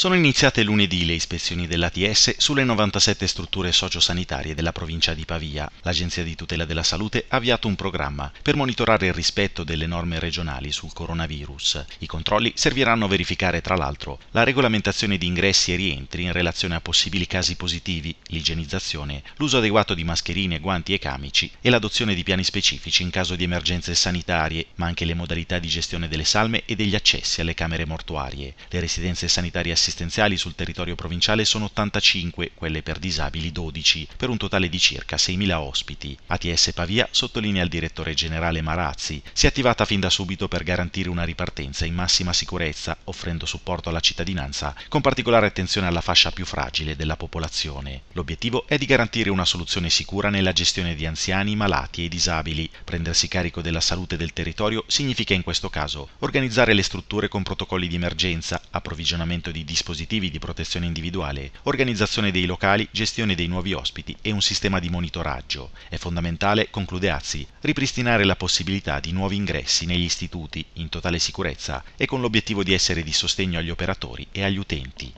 Sono iniziate lunedì le ispezioni dell'ATS sulle 97 strutture sociosanitarie della provincia di Pavia. L'Agenzia di tutela della salute ha avviato un programma per monitorare il rispetto delle norme regionali sul coronavirus. I controlli serviranno a verificare tra l'altro la regolamentazione di ingressi e rientri in relazione a possibili casi positivi, l'igienizzazione, l'uso adeguato di mascherine, guanti e camici e l'adozione di piani specifici in caso di emergenze sanitarie, ma anche le modalità di gestione delle salme e degli accessi alle camere mortuarie. Le residenze sanitarie assistenti assistenziali sul territorio provinciale sono 85, quelle per disabili 12, per un totale di circa 6.000 ospiti. ATS Pavia, sottolinea il direttore generale Marazzi, si è attivata fin da subito per garantire una ripartenza in massima sicurezza, offrendo supporto alla cittadinanza, con particolare attenzione alla fascia più fragile della popolazione. L'obiettivo è di garantire una soluzione sicura nella gestione di anziani, malati e disabili. Prendersi carico della salute del territorio significa in questo caso organizzare le strutture con protocolli di emergenza, approvvigionamento di dispositivi di protezione individuale, organizzazione dei locali, gestione dei nuovi ospiti e un sistema di monitoraggio. È fondamentale, conclude Azzi, ripristinare la possibilità di nuovi ingressi negli istituti in totale sicurezza e con l'obiettivo di essere di sostegno agli operatori e agli utenti.